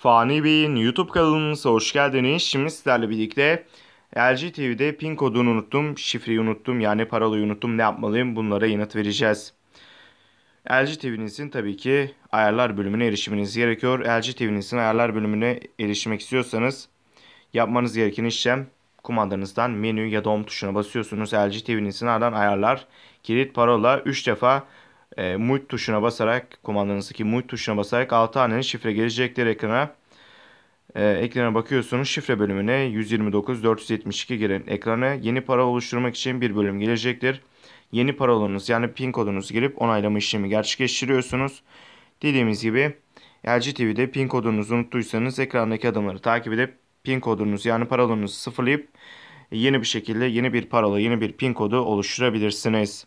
Fani Bey'in YouTube kanalımıza hoş geldiniz. Şimdi sizlerle birlikte LG TV'de pin kodunu unuttum, şifreyi unuttum yani parolayı unuttum ne yapmalıyım bunlara yanıt vereceğiz. LG TV'nizin tabii ki ayarlar bölümüne erişiminiz gerekiyor. LG TV'nizin ayarlar bölümüne erişmek istiyorsanız yapmanız gereken işlem kumandanızdan menü ya da home tuşuna basıyorsunuz. LG TV'nizin ardından ayarlar, kilit parola 3 defa e, mute tuşuna basarak kumandanızdaki mute tuşuna basarak 6 hanenin şifre gelecektir ekrana. E, ekrana bakıyorsunuz şifre bölümüne 129 472 girin ekranı Yeni para oluşturmak için bir bölüm gelecektir. Yeni parolanız yani pin kodunuz girip onaylama işlemi gerçekleştiriyorsunuz. Dediğimiz gibi LG TV'de pin kodunuzu unuttuysanız ekrandaki adımları takip edip pin kodunuzu yani parolanızı sıfırlayıp yeni bir şekilde yeni bir parola yeni bir pin kodu oluşturabilirsiniz.